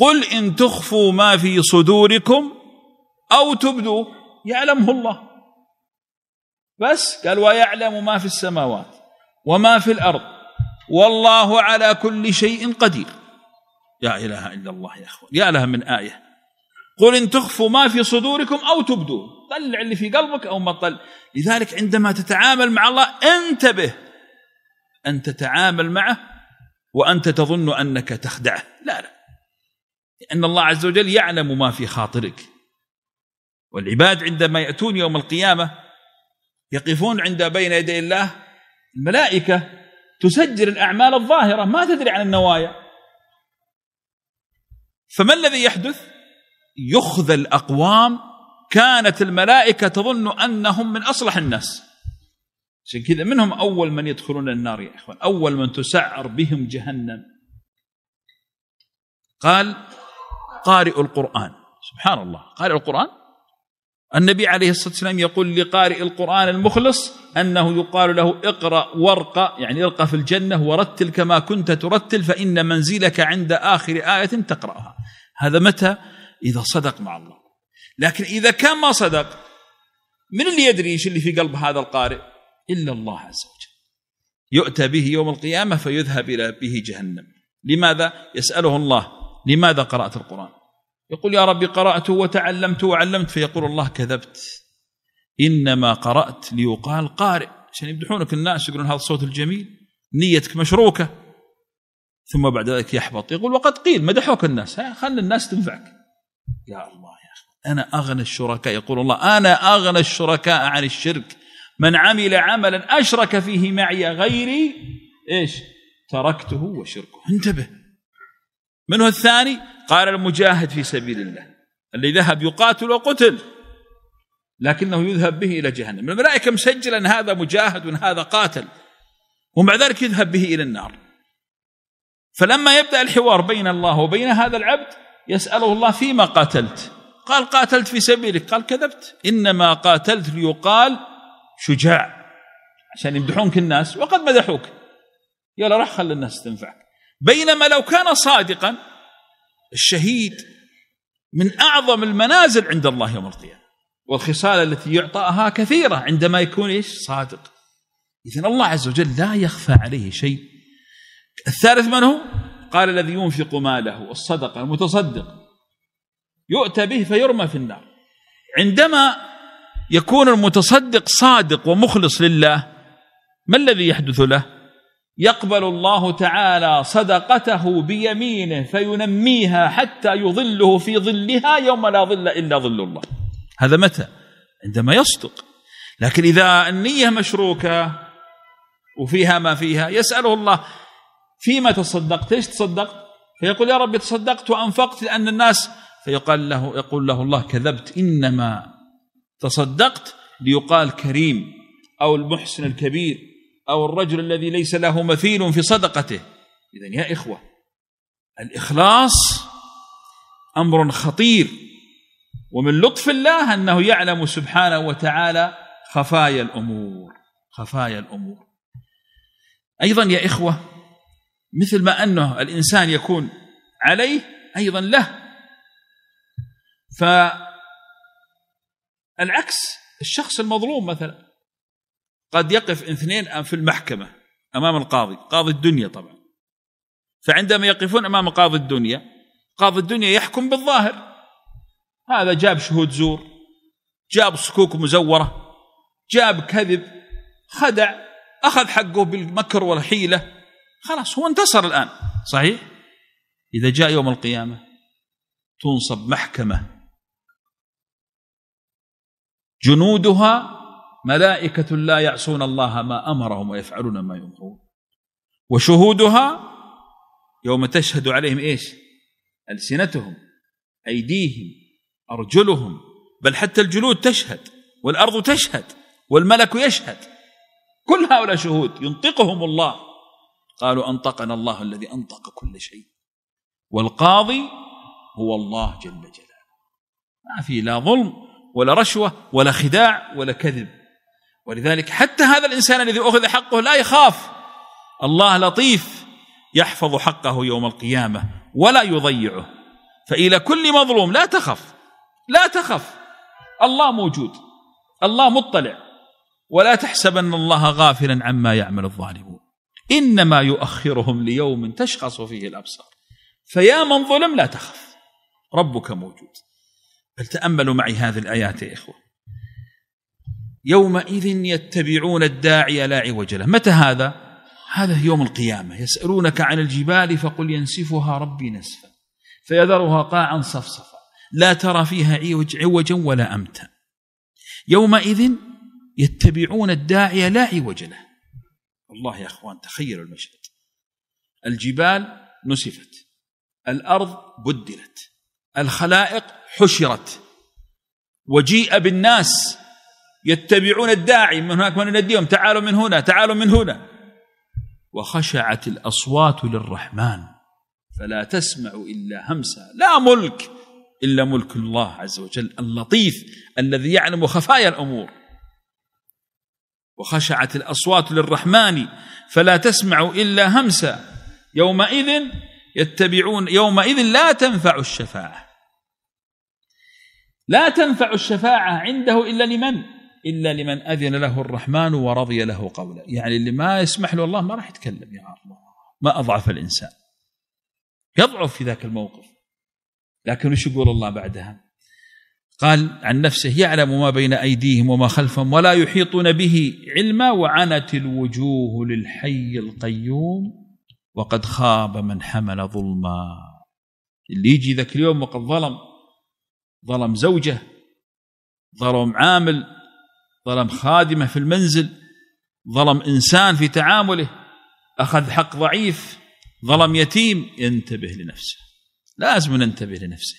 قل إن تخفوا ما في صدوركم أو تبدوه يعلمه الله بس قال ويعلم ما في السماوات وما في الأرض والله على كل شيء قدير لا إله إلا الله يا أخوان يا لها من آية قل إن تخفوا ما في صدوركم أو تبدوه طلع اللي في قلبك أو ما طلع لذلك عندما تتعامل مع الله انتبه أن تتعامل معه وأنت تظن أنك تخدعه لا لا لأن الله عز وجل يعلم ما في خاطرك والعباد عندما يأتون يوم القيامة يقفون عند بين يدي الله الملائكة تسجل الأعمال الظاهرة ما تدري عن النوايا فما الذي يحدث؟ يخذل أقوام كانت الملائكة تظن أنهم من أصلح الناس عشان كذا منهم أول من يدخلون النار يا إخوان أول من تسعر بهم جهنم قال قارئ القرآن سبحان الله قارئ القرآن النبي عليه الصلاة والسلام يقول لقارئ القرآن المخلص أنه يقال له اقرأ وارقى يعني ارقى في الجنة ورتل كما كنت ترتل فإن منزلك عند آخر آية تقرأها هذا متى إذا صدق مع الله لكن إذا كان ما صدق من اللي يدري ايش اللي في قلب هذا القارئ إلا الله عز وجل يؤتى به يوم القيامة فيذهب إلى به جهنم لماذا يسأله الله لماذا قرأت القرآن يقول يا ربي قرأته وتعلمت وعلمت فيقول الله كذبت إنما قرأت ليقال قارئ عشان يمدحونك الناس يقولون هذا الصوت الجميل نيتك مشروكة ثم بعد ذلك يحبط يقول وقد قيل مدحوك الناس خل الناس تنفعك يا الله يا أخي أنا أغنى الشركاء يقول الله أنا أغنى الشركاء عن الشرك من عمل عملا أشرك فيه معي غيري إيش تركته وشركه انتبه من هو الثاني قال المجاهد في سبيل الله الذي ذهب يقاتل وقتل لكنه يذهب به إلى جهنم الملائكة مسجلة أن هذا مجاهد وأن هذا قاتل ومع ذلك يذهب به إلى النار فلما يبدأ الحوار بين الله وبين هذا العبد يسأله الله فيما قاتلت قال قاتلت في سبيلك قال كذبت إنما قاتلت ليقال شجاع عشان يمدحونك الناس وقد مدحوك يلا رح خلي الناس تنفعك بينما لو كان صادقا الشهيد من اعظم المنازل عند الله يوم القيامه والخصال التي يعطاها كثيره عندما يكون ايش صادق اذا الله عز وجل لا يخفى عليه شيء الثالث من هو قال الذي ينفق ماله الصدقه المتصدق يؤتى به فيرمى في النار عندما يكون المتصدق صادق ومخلص لله ما الذي يحدث له يقبل الله تعالى صدقته بيمينه فينميها حتى يظله في ظلها يوم لا ظل إلا ظل الله هذا متى عندما يصدق لكن إذا النية مشروكة وفيها ما فيها يسأله الله فيما تصدقت ايش تصدقت فيقول يا رب تصدقت وأنفقت لأن الناس فيقال له يقول له الله كذبت إنما تصدقت ليقال كريم أو المحسن الكبير أو الرجل الذي ليس له مثيل في صدقته إذا يا إخوة الإخلاص أمر خطير ومن لطف الله أنه يعلم سبحانه وتعالى خفايا الأمور خفايا الأمور أيضا يا إخوة مثل ما أنه الإنسان يكون عليه أيضا له فالعكس الشخص المظلوم مثلا قد يقف اثنين في المحكمه امام القاضي قاضي الدنيا طبعا فعندما يقفون امام قاضي الدنيا قاضي الدنيا يحكم بالظاهر هذا جاب شهود زور جاب صكوك مزوره جاب كذب خدع اخذ حقه بالمكر والحيله خلاص هو انتصر الان صحيح اذا جاء يوم القيامه تنصب محكمه جنودها ملائكة لا يعصون الله ما أمرهم ويفعلون ما يؤمرون وشهودها يوم تشهد عليهم إيش ألسنتهم أيديهم أرجلهم بل حتى الجلود تشهد والأرض تشهد والملك يشهد كل هؤلاء شهود ينطقهم الله قالوا أنطقنا الله الذي أنطق كل شيء والقاضي هو الله جل جلاله ما في لا ظلم ولا رشوة ولا خداع ولا كذب ولذلك حتى هذا الانسان الذي اخذ حقه لا يخاف الله لطيف يحفظ حقه يوم القيامه ولا يضيعه فالى كل مظلوم لا تخف لا تخف الله موجود الله مطلع ولا تحسبن الله غافلا عما يعمل الظالمون انما يؤخرهم ليوم تشخص فيه الابصار فيا من ظلم لا تخف ربك موجود بل تاملوا معي هذه الايات يا اخوه يومئذ يتبعون الداعي لا عوج له متى هذا هذا يوم القيامة يسألونك عن الجبال فقل ينسفها ربي نسفا فيذرها قاعا صفصفا لا ترى فيها عوج عوجا ولا أمتا يومئذ يتبعون الداعي لا عوج له والله يا أخوان تخيلوا المشهد الجبال نسفت الأرض بدلت الخلائق حشرت وجيء بالناس يتبعون الداعي من هناك من يناديهم تعالوا من هنا تعالوا من هنا وخشعت الأصوات للرحمن فلا تسمع إلا همسا لا ملك إلا ملك الله عز وجل اللطيف الذي يعلم خفايا الأمور وخشعت الأصوات للرحمن فلا تسمع إلا همسا يومئذ يتبعون يومئذ لا تنفع الشفاعة لا تنفع الشفاعة عنده إلا لمن؟ إلا لمن أذن له الرحمن ورضي له قولا يعني اللي ما يسمح له الله ما راح يتكلم يا الله ما أضعف الإنسان يضعف في ذاك الموقف لكن وش يقول الله بعدها قال عن نفسه يعلم ما بين أيديهم وما خلفهم ولا يحيطون به علما وعنت الوجوه للحي القيوم وقد خاب من حمل ظلما اللي يجي ذاك اليوم وقد ظلم ظلم زوجه ظلم عامل ظلم خادمه في المنزل ظلم انسان في تعامله اخذ حق ضعيف ظلم يتيم ينتبه لنفسه لازم ننتبه لنفسه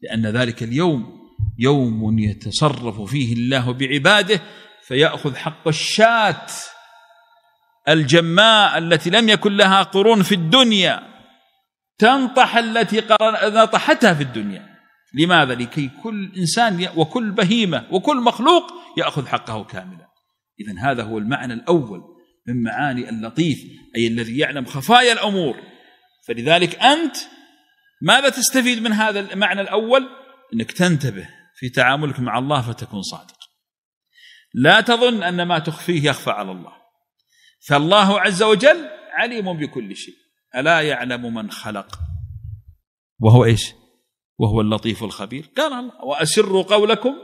لان ذلك اليوم يوم يتصرف فيه الله بعباده فياخذ حق الشاة الجماء التي لم يكن لها قرون في الدنيا تنطح التي نطحتها في الدنيا لماذا؟ لكي كل انسان وكل بهيمه وكل مخلوق ياخذ حقه كاملا. اذا هذا هو المعنى الاول من معاني اللطيف اي الذي يعلم خفايا الامور فلذلك انت ماذا تستفيد من هذا المعنى الاول؟ انك تنتبه في تعاملك مع الله فتكون صادق. لا تظن ان ما تخفيه يخفى على الله. فالله عز وجل عليم بكل شيء. الا يعلم من خلق وهو ايش؟ وهو اللطيف الخبير قال الله وأسروا قولكم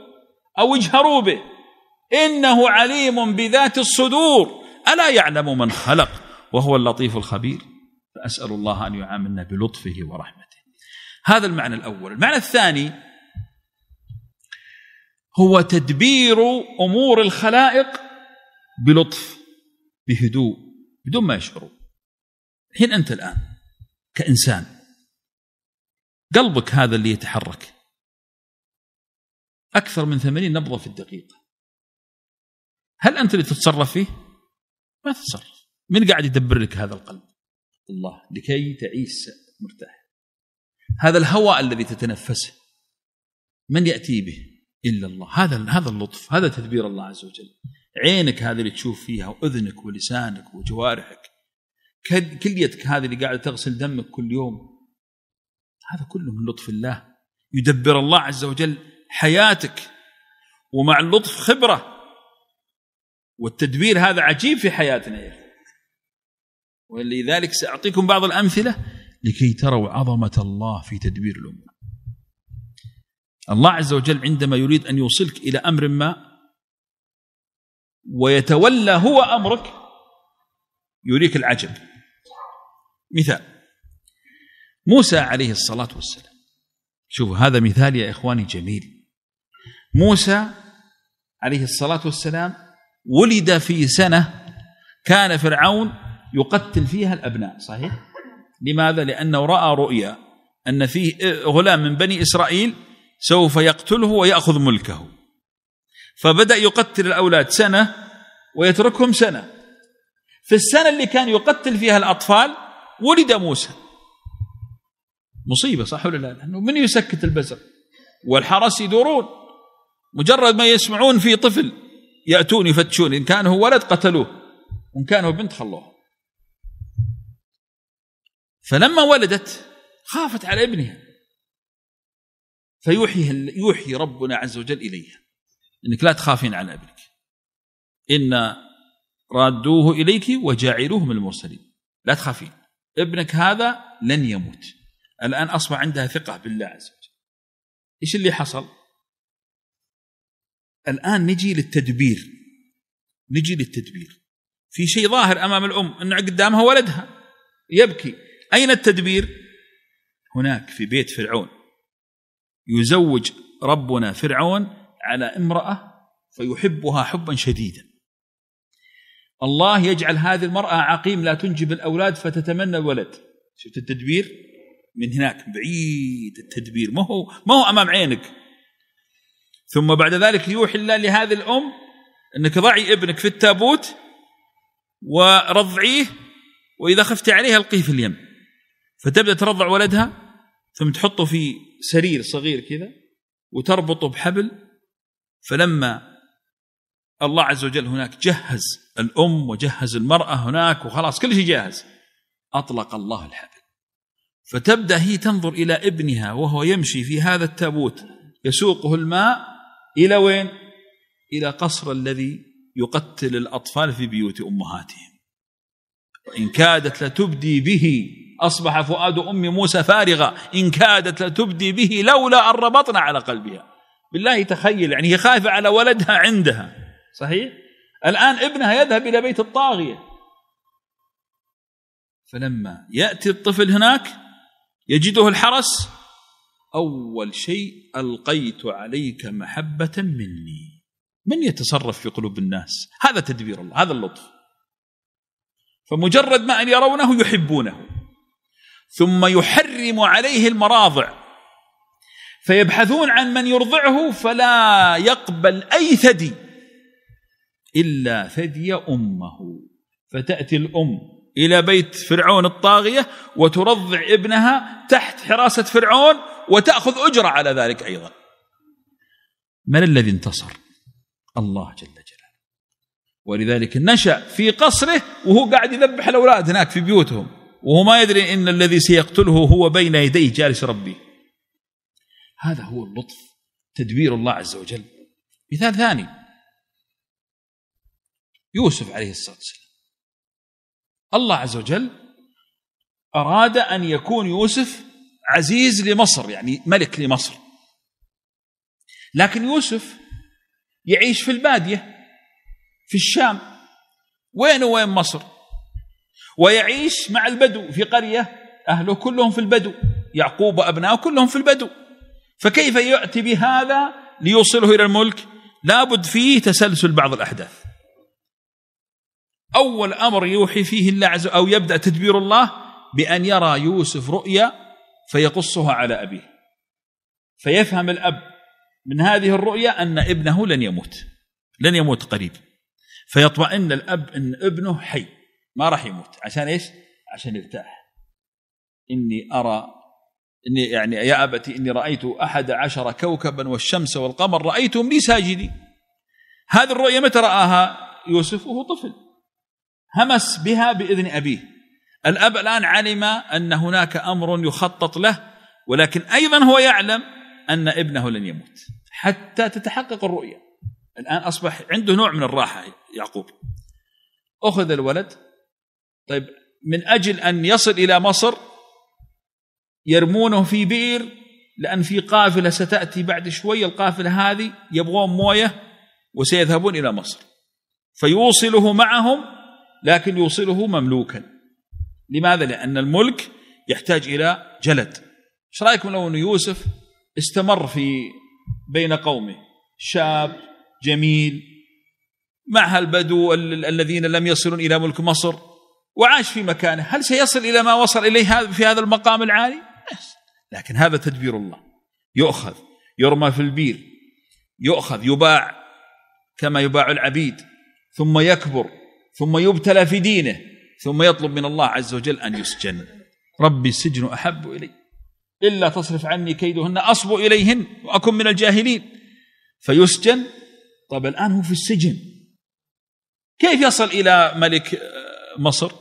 أو اجهروا به إنه عليم بذات الصدور ألا يعلم من خلق وهو اللطيف الخبير فأسأل الله أن يعاملنا بلطفه ورحمته هذا المعنى الأول المعنى الثاني هو تدبير أمور الخلائق بلطف بهدوء بدون ما يشعروا حين أنت الآن كإنسان قلبك هذا اللي يتحرك أكثر من 80 نبضة في الدقيقة هل أنت اللي تتصرف فيه؟ ما تتصرف من قاعد يدبر لك هذا القلب؟ الله لكي تعيش مرتاح هذا الهواء الذي تتنفسه من يأتي به؟ إلا الله هذا هذا اللطف هذا تدبير الله عز وجل عينك هذه اللي تشوف فيها وأذنك ولسانك وجوارحك كليتك هذه اللي قاعدة تغسل دمك كل يوم هذا كله من لطف الله يدبر الله عز وجل حياتك ومع اللطف خبرة والتدبير هذا عجيب في حياتنا يا أخي ولذلك سأعطيكم بعض الأمثلة لكي تروا عظمة الله في تدبير الأمور الله عز وجل عندما يريد أن يوصلك إلى أمر ما ويتولى هو أمرك يريك العجب مثال موسى عليه الصلاة والسلام شوفوا هذا مثال يا إخواني جميل موسى عليه الصلاة والسلام ولد في سنة كان فرعون يقتل فيها الأبناء صحيح؟ لماذا؟ لأنه رأى رؤيا أن فيه غلام من بني إسرائيل سوف يقتله ويأخذ ملكه فبدأ يقتل الأولاد سنة ويتركهم سنة في السنة اللي كان يقتل فيها الأطفال ولد موسى مصيبة صح ولا لا لأنه من يسكت البزر والحرس يدورون مجرد ما يسمعون في طفل يأتون يفتشون إن كان هو ولد قتلوه وإن كان هو بنت خلوه فلما ولدت خافت على ابنها فيوحي يوحي ربنا عز وجل إليها انك لا تخافين على ابنك ان رادوه اليك وجاعلوه من المرسلين لا تخافين ابنك هذا لن يموت الآن أصبح عندها ثقة بالله عز وجل إيش اللي حصل الآن نجي للتدبير نجي للتدبير في شيء ظاهر أمام الأم أن قدامها ولدها يبكي أين التدبير هناك في بيت فرعون يزوج ربنا فرعون على امرأة فيحبها حبا شديدا الله يجعل هذه المرأة عقيم لا تنجب الأولاد فتتمنى الولد شفت التدبير من هناك بعيد التدبير ما هو ما هو امام عينك ثم بعد ذلك يوحي الله لهذه الام انك ضعي ابنك في التابوت ورضعيه واذا خفت عليه القيه في اليم فتبدا ترضع ولدها ثم تحطه في سرير صغير كذا وتربطه بحبل فلما الله عز وجل هناك جهز الام وجهز المراه هناك وخلاص كل شيء جاهز اطلق الله الحبل فتبدا هي تنظر الى ابنها وهو يمشي في هذا التابوت يسوقه الماء الى وين؟ الى قصر الذي يقتل الاطفال في بيوت امهاتهم وان كادت لتبدي به اصبح فؤاد ام موسى فارغا ان كادت لتبدي به لولا ان ربطنا على قلبها بالله تخيل يعني هي خايفه على ولدها عندها صحيح؟ الان ابنها يذهب الى بيت الطاغيه فلما ياتي الطفل هناك يجده الحرس أول شيء ألقيت عليك محبة مني من يتصرف في قلوب الناس هذا تدبير الله هذا اللطف فمجرد ما أن يرونه يحبونه ثم يحرم عليه المراضع فيبحثون عن من يرضعه فلا يقبل أي ثدي إلا ثدي أمه فتأتي الأم الى بيت فرعون الطاغيه وترضع ابنها تحت حراسه فرعون وتاخذ اجره على ذلك ايضا. من الذي انتصر؟ الله جل جلاله. ولذلك نشا في قصره وهو قاعد يذبح الاولاد هناك في بيوتهم وهو ما يدري ان الذي سيقتله هو بين يديه جالس ربي. هذا هو اللطف تدبير الله عز وجل. مثال ثاني يوسف عليه الصلاه والسلام الله عز وجل أراد أن يكون يوسف عزيز لمصر يعني ملك لمصر لكن يوسف يعيش في البادية في الشام وين وين مصر ويعيش مع البدو في قرية أهله كلهم في البدو يعقوب وأبنائه كلهم في البدو فكيف يأتي بهذا ليوصله إلى الملك لابد فيه تسلسل بعض الأحداث أول أمر يوحي فيه الله عز أو يبدأ تدبير الله بأن يرى يوسف رؤيا فيقصها على أبيه فيفهم الأب من هذه الرؤيا أن ابنه لن يموت لن يموت قريب فيطمئن الأب أن ابنه حي ما راح يموت عشان إيش عشان يرتاح إني أرى إني يعني يا أبتي إني رأيت أحد عشر كوكبا والشمس والقمر رأيتهم لي ساجدين هذه الرؤيا متى رآها يوسف وهو طفل همس بها باذن ابيه الاب الان علم ان هناك امر يخطط له ولكن ايضا هو يعلم ان ابنه لن يموت حتى تتحقق الرؤيه الان اصبح عنده نوع من الراحه يعقوب اخذ الولد طيب من اجل ان يصل الى مصر يرمونه في بئر لان في قافله ستاتي بعد شوي القافله هذه يبغون مويه وسيذهبون الى مصر فيوصله معهم لكن يوصله مملوكا لماذا؟ لأن الملك يحتاج إلى جلد ايش رايكم لو أن يوسف استمر في بين قومه شاب جميل معها البدو الذين لم يصلوا إلى ملك مصر وعاش في مكانه هل سيصل إلى ما وصل إليه في هذا المقام العالي؟ لكن هذا تدبير الله يؤخذ يرمى في البير يؤخذ يباع كما يباع العبيد ثم يكبر ثم يبتلى في دينه ثم يطلب من الله عز وجل أن يسجن ربي السجن أحب إلي إلا تصرف عني كيدهن أصب إليهن وأكن من الجاهلين فيسجن طب الآن هو في السجن كيف يصل إلى ملك آه، مصر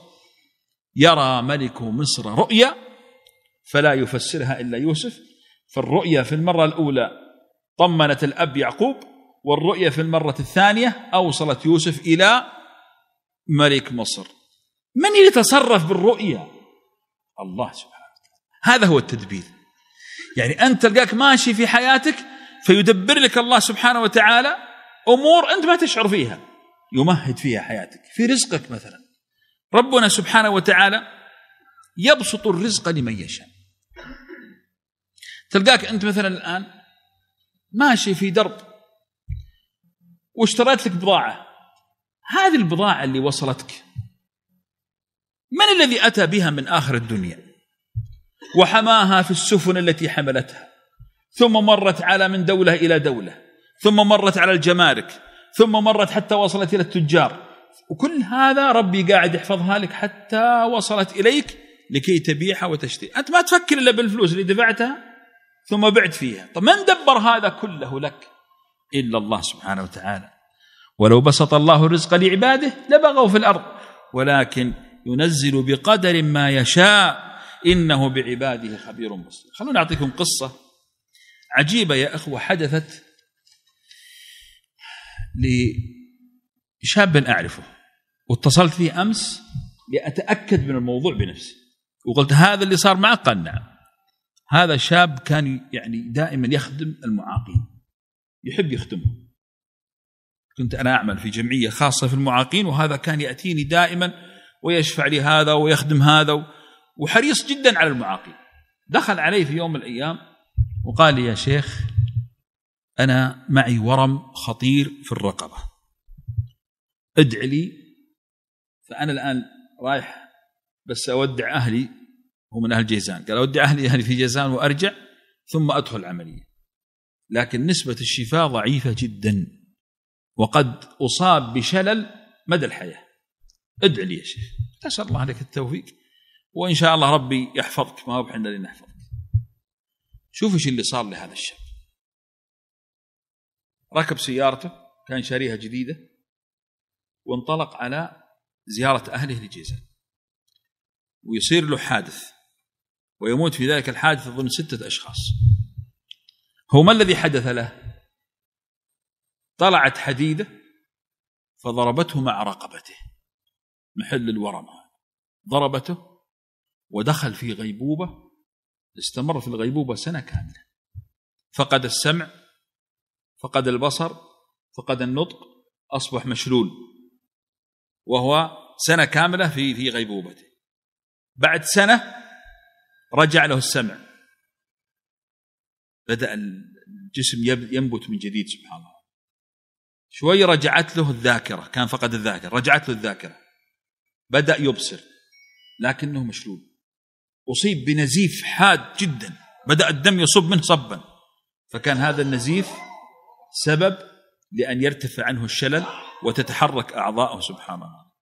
يرى ملك مصر رؤيا فلا يفسرها إلا يوسف فالرؤيا في المرة الأولى طمنت الأب يعقوب والرؤيا في المرة الثانية أوصلت يوسف إلى ملك مصر من يتصرف بالرؤيا الله سبحانه وتعالى هذا هو التدبير يعني أنت تلقاك ماشي في حياتك فيدبر لك الله سبحانه وتعالى أمور أنت ما تشعر فيها يمهد فيها حياتك في رزقك مثلا ربنا سبحانه وتعالى يبسط الرزق لمن يشاء تلقاك أنت مثلا الآن ماشي في درب واشتريت لك بضاعة هذه البضاعة اللي وصلتك من الذي أتى بها من آخر الدنيا وحماها في السفن التي حملتها ثم مرت على من دولة إلى دولة ثم مرت على الجمارك ثم مرت حتى وصلت إلى التجار وكل هذا ربي قاعد يحفظها لك حتى وصلت إليك لكي تبيعها وتشتري أنت ما تفكر إلا بالفلوس اللي دفعتها ثم بعت فيها طب من دبر هذا كله لك إلا الله سبحانه وتعالى ولو بسط الله الرزق لعباده لبغوا في الارض ولكن ينزل بقدر ما يشاء انه بعباده خبير بصير خلونا اعطيكم قصه عجيبه يا اخوه حدثت لشاب اعرفه واتصلت فيه امس لاتاكد من الموضوع بنفسي وقلت هذا اللي صار معك قال نعم هذا شاب كان يعني دائما يخدم المعاقين يحب يخدمهم كنت أنا أعمل في جمعية خاصة في المعاقين وهذا كان يأتيني دائما ويشفع لي هذا ويخدم هذا وحريص جدا على المعاقين دخل علي في يوم من الأيام وقال لي يا شيخ أنا معي ورم خطير في الرقبة ادع لي فأنا الآن رايح بس أودع أهلي هو من أهل جيزان قال أودع أهلي أهلي في جيزان وأرجع ثم أدخل العملية لكن نسبة الشفاء ضعيفة جدا وقد أصاب بشلل مدى الحياة ادع لي يا شيخ أسأل الله لك التوفيق وإن شاء الله ربي يحفظك ما هو بحنا لنحفظك شوف ايش اللي صار لهذا الشاب ركب سيارته كان شاريها جديدة وانطلق على زيارة أهله لجيزان ويصير له حادث ويموت في ذلك الحادث ضمن ستة أشخاص هو ما الذي حدث له طلعت حديدة فضربته مع رقبته محل الورم ضربته ودخل في غيبوبة استمر في الغيبوبة سنة كاملة فقد السمع فقد البصر فقد النطق أصبح مشلول وهو سنة كاملة في في غيبوبته بعد سنة رجع له السمع بدأ الجسم ينبت من جديد سبحان الله شوي رجعت له الذاكرة كان فقد الذاكرة رجعت له الذاكرة بدأ يبصر لكنه مشلول أصيب بنزيف حاد جدا بدأ الدم يصب منه صبا فكان هذا النزيف سبب لأن يرتفع عنه الشلل وتتحرك أعضاءه سبحان الله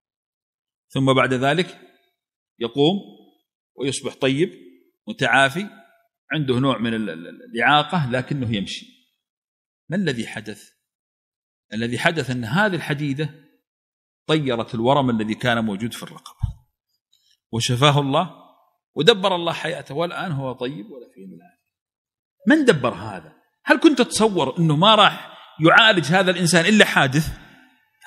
ثم بعد ذلك يقوم ويصبح طيب متعافي عنده نوع من الإعاقة لكنه يمشي ما الذي حدث الذي حدث أن هذه الحديدة طيرت الورم الذي كان موجود في الرقبة وشفاه الله ودبر الله حياته والآن هو طيب ولا في الآن من دبر هذا هل كنت تتصور أنه ما راح يعالج هذا الإنسان إلا حادث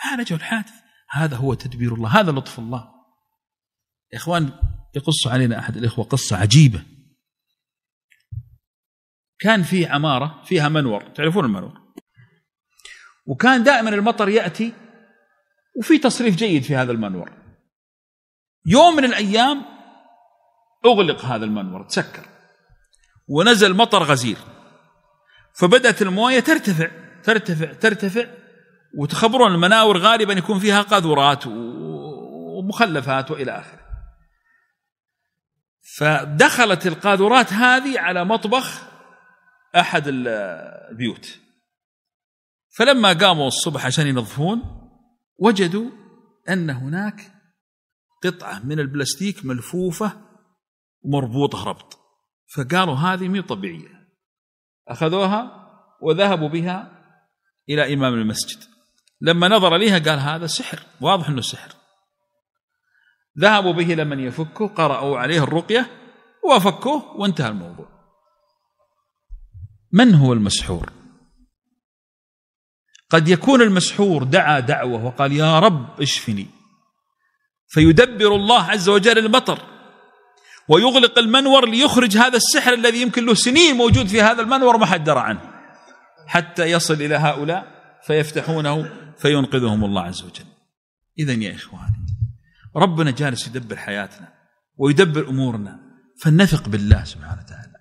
عالجه الحادث هذا هو تدبير الله هذا لطف الله يا إخوان يقص علينا أحد الإخوة قصة عجيبة كان في عمارة فيها منور تعرفون المنور وكان دائما المطر ياتي وفي تصريف جيد في هذا المنور يوم من الايام اغلق هذا المنور تسكر ونزل مطر غزير فبدات المويه ترتفع ترتفع ترتفع وتخبرون المناور غالبا يكون فيها قاذورات ومخلفات والى اخره فدخلت القاذورات هذه على مطبخ احد البيوت فلما قاموا الصبح عشان ينظفون وجدوا ان هناك قطعه من البلاستيك ملفوفه ومربوطه ربط فقالوا هذه مي طبيعيه اخذوها وذهبوا بها الى امام المسجد لما نظر اليها قال هذا سحر واضح انه سحر ذهبوا به لمن يفكه قرأوا عليه الرقية وفكوه وانتهى الموضوع من هو المسحور قد يكون المسحور دعا دعوه وقال يا رب اشفني فيدبر الله عز وجل المطر ويغلق المنور ليخرج هذا السحر الذي يمكن له سنين موجود في هذا المنور ما حد درى عنه حتى يصل الى هؤلاء فيفتحونه فينقذهم الله عز وجل اذا يا اخواني ربنا جالس يدبر حياتنا ويدبر امورنا فلنثق بالله سبحانه وتعالى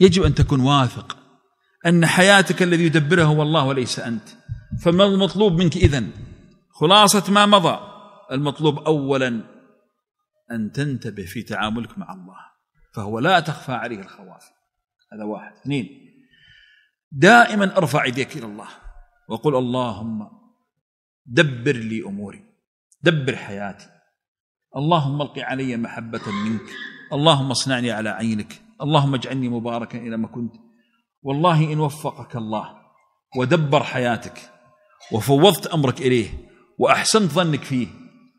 يجب ان تكون واثق ان حياتك الذي يدبره هو الله وليس انت فما المطلوب منك إذن خلاصة ما مضى المطلوب أولا أن تنتبه في تعاملك مع الله فهو لا تخفى عليه الخوافي هذا واحد اثنين دائما ارفع يديك الى الله وقل اللهم دبر لي اموري دبر حياتي اللهم الق علي محبه منك اللهم اصنعني على عينك اللهم اجعلني مباركا الى ما كنت والله ان وفقك الله ودبر حياتك وفوضت أمرك إليه وأحسنت ظنك فيه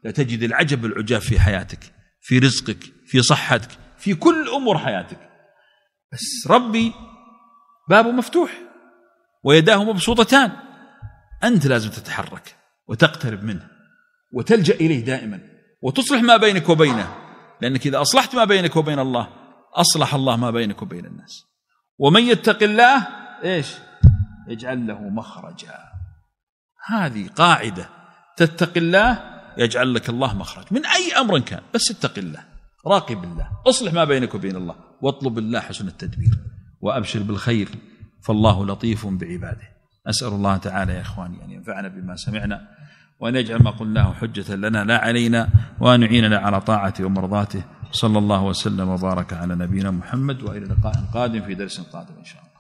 لتجد العجب العجاب في حياتك في رزقك في صحتك في كل أمور حياتك بس ربي بابه مفتوح ويداه مبسوطتان أنت لازم تتحرك وتقترب منه وتلجأ إليه دائما وتصلح ما بينك وبينه لأنك إذا أصلحت ما بينك وبين الله أصلح الله ما بينك وبين الناس ومن يتق الله إيش يجعل له مخرجا هذه قاعدة تتق الله يجعل لك الله مخرج من أي أمر كان بس اتق الله راقب الله اصلح ما بينك وبين الله واطلب الله حسن التدبير وأبشر بالخير فالله لطيف بعباده أسأل الله تعالى يا إخواني أن ينفعنا بما سمعنا وأن يجعل ما قلناه حجة لنا لا علينا وأن يعيننا على طاعته ومرضاته صلى الله وسلم وبارك على نبينا محمد وإلى لقاء قادم في درس قادم إن شاء الله